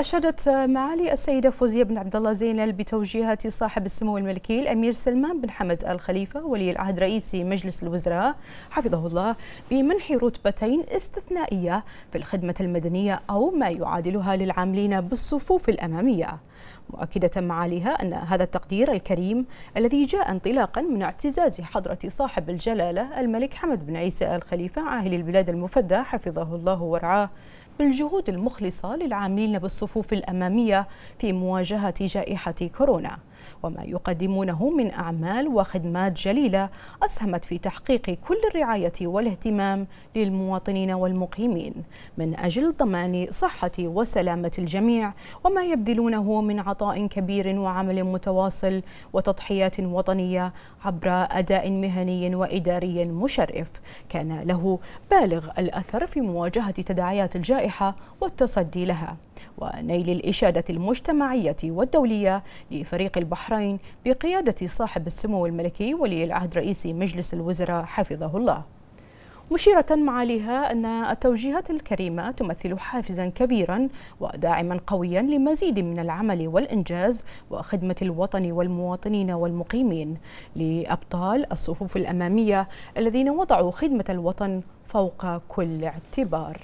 أشادت معالي السيدة فوزية بن عبد الله زينل بتوجيهات صاحب السمو الملكي الأمير سلمان بن حمد آل خليفة ولي العهد رئيس مجلس الوزراء حفظه الله بمنح رتبتين استثنائية في الخدمة المدنية أو ما يعادلها للعاملين بالصفوف الأمامية مؤكدة معاليها أن هذا التقدير الكريم الذي جاء انطلاقا من اعتزاز حضرة صاحب الجلالة الملك حمد بن عيسى الخليفة عاهل البلاد المفدى حفظه الله ورعاه بالجهود المخلصة للعاملين بالصفوف الأمامية في مواجهة جائحة كورونا وما يقدمونه من أعمال وخدمات جليلة أسهمت في تحقيق كل الرعاية والاهتمام للمواطنين والمقيمين من أجل ضمان صحة وسلامة الجميع وما يبذلونه من عطاء كبير وعمل متواصل وتضحيات وطنية عبر أداء مهني وإداري مشرف كان له بالغ الأثر في مواجهة تداعيات الجائحة والتصدي لها ونيل الإشادة المجتمعية والدولية لفريق البحرين بقيادة صاحب السمو الملكي ولي العهد رئيس مجلس الوزراء حفظه الله مشيرة معاليها أن التوجيهات الكريمة تمثل حافزا كبيرا وداعما قويا لمزيد من العمل والإنجاز وخدمة الوطن والمواطنين والمقيمين لأبطال الصفوف الأمامية الذين وضعوا خدمة الوطن فوق كل اعتبار